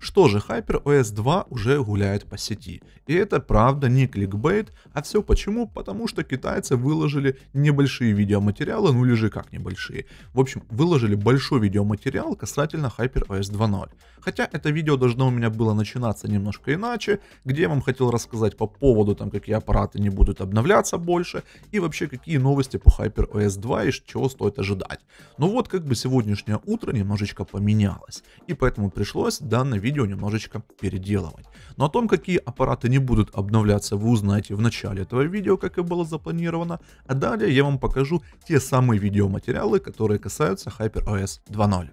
Что же, HyperOS 2 уже гуляет по сети. И это правда не кликбейт, а все почему? Потому что китайцы выложили небольшие видеоматериалы, ну или же как небольшие. В общем, выложили большой видеоматериал касательно HyperOS 2.0. Хотя это видео должно у меня было начинаться немножко иначе, где я вам хотел рассказать по поводу, там, какие аппараты не будут обновляться больше, и вообще какие новости по HyperOS 2 и чего стоит ожидать. Но вот как бы сегодняшнее утро немножечко поменялось, и поэтому пришлось данное видео видео немножечко переделывать. Но о том, какие аппараты не будут обновляться, вы узнаете в начале этого видео, как и было запланировано. А далее я вам покажу те самые видеоматериалы, которые касаются HyperOS 2.0.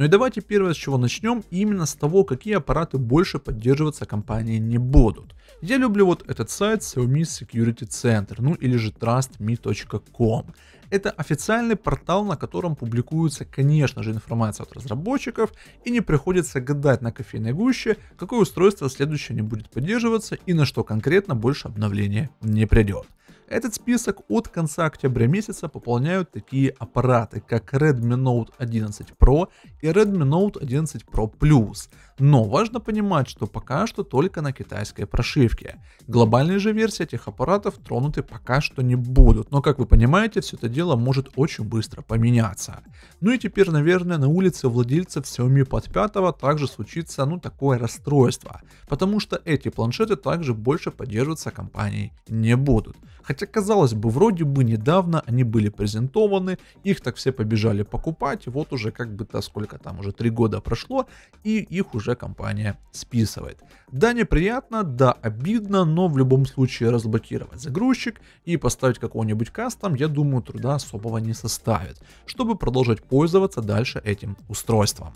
Ну и давайте первое с чего начнем, именно с того, какие аппараты больше поддерживаться компанией не будут. Я люблю вот этот сайт Xiaomi Security Center, ну или же trustme.com. Это официальный портал, на котором публикуется, конечно же, информация от разработчиков, и не приходится гадать на кофейной гуще, какое устройство следующее не будет поддерживаться и на что конкретно больше обновления не придет. Этот список от конца октября месяца пополняют такие аппараты, как Redmi Note 11 Pro и Redmi Note 11 Pro Plus. Но важно понимать, что пока что только на китайской прошивке. Глобальные же версии этих аппаратов тронуты пока что не будут, но как вы понимаете, все это дело может очень быстро поменяться. Ну и теперь, наверное, на улице владельцев Xiaomi под 5 также случится ну такое расстройство, потому что эти планшеты также больше поддерживаться компанией не будут. Хотя Хотя, казалось бы, вроде бы недавно они были презентованы, их так все побежали покупать, и вот уже как бы-то сколько там, уже три года прошло, и их уже компания списывает. Да, неприятно, да, обидно, но в любом случае разблокировать загрузчик и поставить какой-нибудь кастом, я думаю, труда особого не составит, чтобы продолжать пользоваться дальше этим устройством.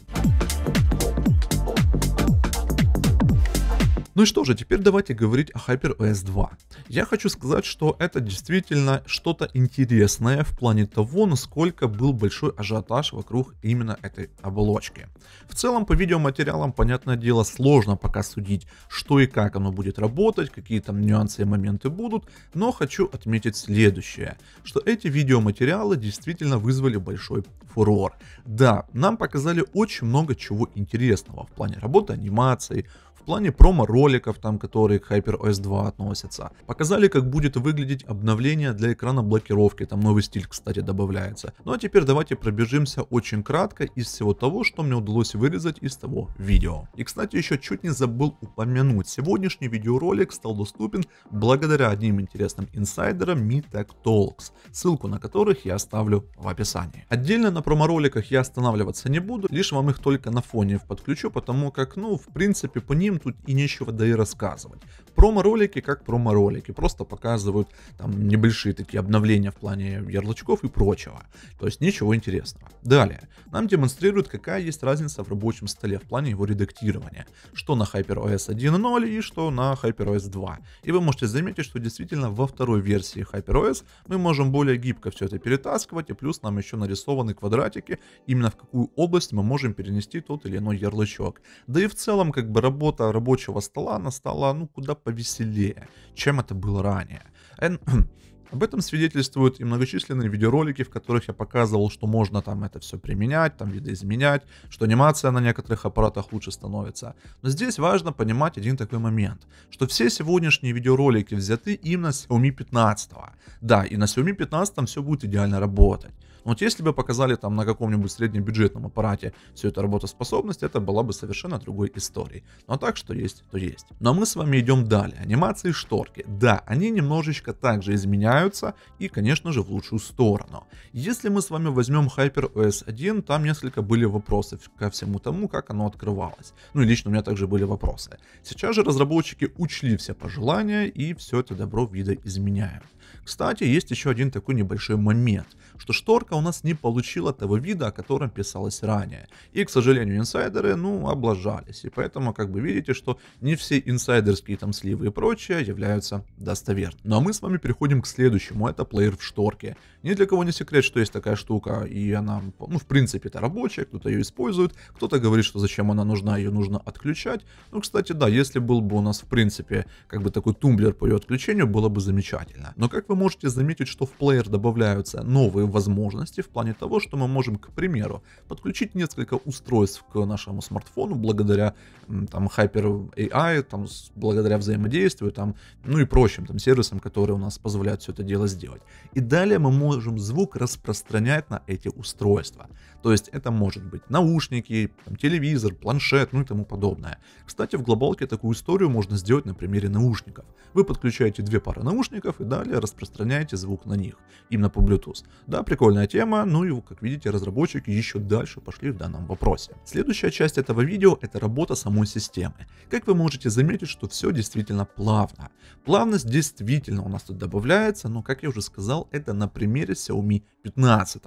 Ну и что же, теперь давайте говорить о HyperOS 2. Я хочу сказать, что это действительно что-то интересное в плане того, насколько был большой ажиотаж вокруг именно этой оболочки. В целом, по видеоматериалам, понятное дело, сложно пока судить, что и как оно будет работать, какие там нюансы и моменты будут, но хочу отметить следующее, что эти видеоматериалы действительно вызвали большой фурор. Да, нам показали очень много чего интересного в плане работы анимации, в плане промо-роликов, роликов, там, которые к HyperOS 2 относятся. Показали, как будет выглядеть обновление для экрана блокировки, там новый стиль, кстати, добавляется. Ну а теперь давайте пробежимся очень кратко из всего того, что мне удалось вырезать из того видео. И, кстати, еще чуть не забыл упомянуть, сегодняшний видеоролик стал доступен благодаря одним интересным инсайдерам MeTech Talks, ссылку на которых я оставлю в описании. Отдельно на промо-роликах я останавливаться не буду, лишь вам их только на фоне подключу, потому как, ну, в принципе, по ним тут и нечего да и рассказывать. Промо-ролики как промо-ролики, просто показывают там небольшие такие обновления в плане ярлычков и прочего. То есть ничего интересного. Далее, нам демонстрируют, какая есть разница в рабочем столе в плане его редактирования. Что на HyperOS 1.0 и что на HyperOS 2. И вы можете заметить, что действительно во второй версии HyperOS мы можем более гибко все это перетаскивать, и плюс нам еще нарисованы квадратики, именно в какую область мы можем перенести тот или иной ярлычок. Да и в целом, как бы работа рабочего стола стола, она стала, ну, куда повеселее, чем это было ранее. Об этом свидетельствуют и многочисленные видеоролики, в которых я показывал, что можно там это все применять, там видоизменять, что анимация на некоторых аппаратах лучше становится. Но здесь важно понимать один такой момент, что все сегодняшние видеоролики взяты именно с Xiaomi 15. Да, и на Xiaomi 15 все будет идеально работать. Вот если бы показали там на каком-нибудь среднебюджетном аппарате всю эту работоспособность, это была бы совершенно другой историей. Но ну, а так, что есть, то есть. Но мы с вами идем далее. Анимации шторки. Да, они немножечко также изменяются и, конечно же, в лучшую сторону. Если мы с вами возьмем HyperOS 1, там несколько были вопросы ко всему тому, как оно открывалось. Ну и лично у меня также были вопросы. Сейчас же разработчики учли все пожелания и все это добро видоизменяют. Кстати, есть еще один такой небольшой момент, что шторка у нас не получила того вида, о котором писалось ранее. И, к сожалению, инсайдеры, ну, облажались. И поэтому, как бы видите, что не все инсайдерские там сливы и прочее являются достоверными. Ну а мы с вами переходим к следующему, это плеер в шторке. Ни для кого не секрет, что есть такая штука, и она, ну, в принципе, это рабочая, кто-то ее использует, кто-то говорит, что зачем она нужна, ее нужно отключать. Ну, кстати, да, если был бы у нас, в принципе, как бы такой тумблер по ее отключению, было бы замечательно. Но как вы можете заметить, что в плеер добавляются новые возможности, возможности в плане того, что мы можем, к примеру, подключить несколько устройств к нашему смартфону благодаря там Hyper AI, там, благодаря взаимодействию, там, ну и прочим там, сервисам, которые у нас позволяют все это дело сделать. И далее мы можем звук распространять на эти устройства. То есть это может быть наушники, там, телевизор, планшет, ну и тому подобное. Кстати, в глобалке такую историю можно сделать на примере наушников. Вы подключаете две пары наушников и далее распространяете звук на них, именно по Bluetooth. Да, прикольная тема, ну и, как видите, разработчики еще дальше пошли в данном вопросе. Следующая часть этого видео это работа самой системы. Как вы можете заметить, что все действительно плавно. Плавность действительно у нас тут добавляется, но, как я уже сказал, это на примере Xiaomi 15.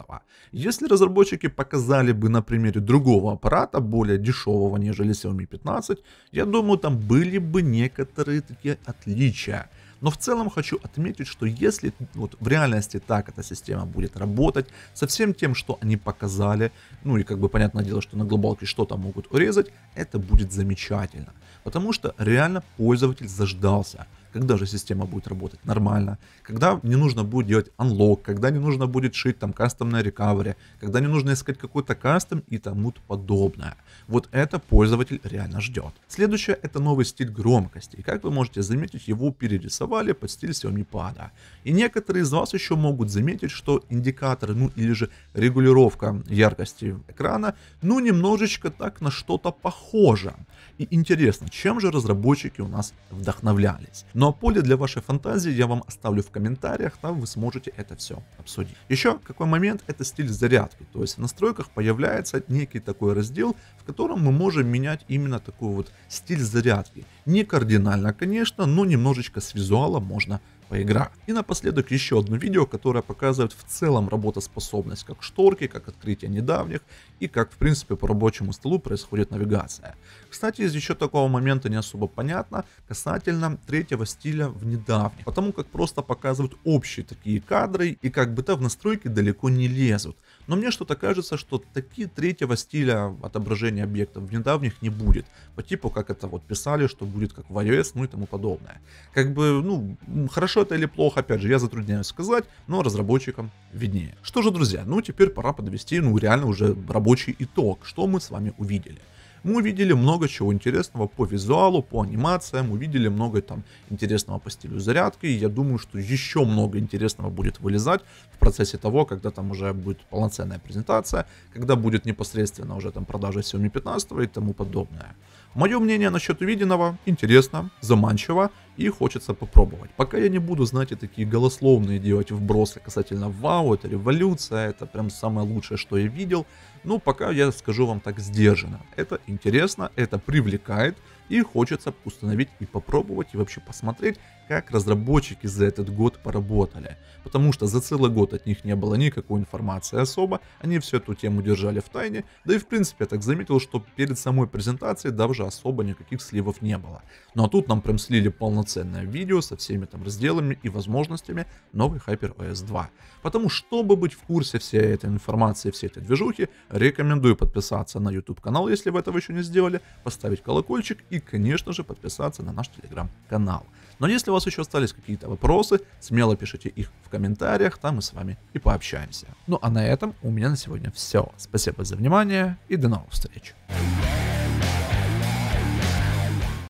Если разработчики показали бы на примере другого аппарата, более дешевого, нежели Xiaomi 15, я думаю, там были бы некоторые такие отличия. Но в целом хочу отметить, что если вот в реальности так эта система будет работать, со всем тем, что они показали, ну и как бы понятное дело, что на глобалке что-то могут урезать, это будет замечательно. Потому что реально пользователь заждался, когда же система будет работать нормально, когда не нужно будет делать unlock, когда не нужно будет шить там кастомное рекавери, когда не нужно искать какой-то кастом и тому подобное. Вот это пользователь реально ждет. Следующее это новый стиль громкости. как вы можете заметить, его перерисовали под стиль Xiaomipad. И некоторые из вас еще могут заметить, что индикаторы, ну или же регулировка яркости экрана, ну немножечко так на что-то похоже. И интересно, чем же разработчики у нас вдохновлялись. Ну а поле для вашей фантазии я вам оставлю в комментариях, там вы сможете это все обсудить. Еще какой момент это стиль зарядки, то есть в настройках появляется некий такой раздел, в котором мы можем менять именно такой вот стиль зарядки. Не кардинально, конечно, но немножечко с визуала можно по игра. И напоследок еще одно видео, которое показывает в целом работоспособность как шторки, как открытие недавних и как в принципе по рабочему столу происходит навигация. Кстати, из еще такого момента не особо понятно касательно третьего стиля в недавних, потому как просто показывают общие такие кадры и как бы то в настройки далеко не лезут. Но мне что-то кажется, что такие третьего стиля отображения объектов в недавних не будет. По типу, как это вот писали, что будет как в iOS, ну и тому подобное. Как бы, ну, хорошо Хорошо это или плохо, опять же, я затрудняюсь сказать, но разработчикам виднее. Что же, друзья, ну теперь пора подвести, ну реально уже рабочий итог, что мы с вами увидели мы увидели много чего интересного по визуалу, по анимациям, увидели много там интересного по стилю зарядки, и я думаю, что еще много интересного будет вылезать в процессе того, когда там уже будет полноценная презентация, когда будет непосредственно уже там продажа Xiaomi 15 и тому подобное. Мое мнение насчет увиденного интересно, заманчиво, и хочется попробовать. Пока я не буду, знаете, такие голословные делать вбросы касательно вау, это революция, это прям самое лучшее, что я видел. Ну, пока я скажу вам так сдержанно. Это интересно, это привлекает, и хочется установить и попробовать, и вообще посмотреть, как разработчики за этот год поработали. Потому что за целый год от них не было никакой информации особо, они всю эту тему держали в тайне, да и в принципе я так заметил, что перед самой презентацией даже особо никаких сливов не было. Ну а тут нам прям слили полноценно полноценное видео со всеми там разделами и возможностями новой HyperOS 2. Потому, чтобы быть в курсе всей этой информации, всей этой движухи, рекомендую подписаться на YouTube канал, если вы этого еще не сделали, поставить колокольчик и, конечно же, подписаться на наш Telegram-канал. Но если у вас еще остались какие-то вопросы, смело пишите их в комментариях, там мы с вами и пообщаемся. Ну а на этом у меня на сегодня все. Спасибо за внимание и до новых встреч.